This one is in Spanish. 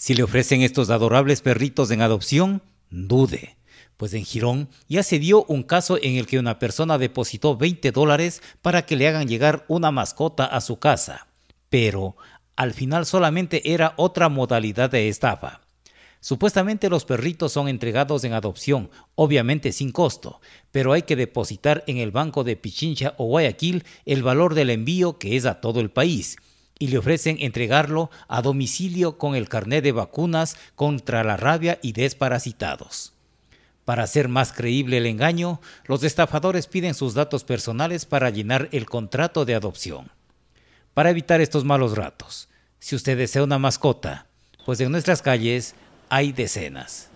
Si le ofrecen estos adorables perritos en adopción, dude. Pues en Girón ya se dio un caso en el que una persona depositó 20 dólares para que le hagan llegar una mascota a su casa. Pero al final solamente era otra modalidad de estafa. Supuestamente los perritos son entregados en adopción, obviamente sin costo, pero hay que depositar en el banco de Pichincha o Guayaquil el valor del envío que es a todo el país y le ofrecen entregarlo a domicilio con el carnet de vacunas contra la rabia y desparasitados. Para hacer más creíble el engaño, los estafadores piden sus datos personales para llenar el contrato de adopción. Para evitar estos malos ratos, si usted desea una mascota, pues en nuestras calles hay decenas.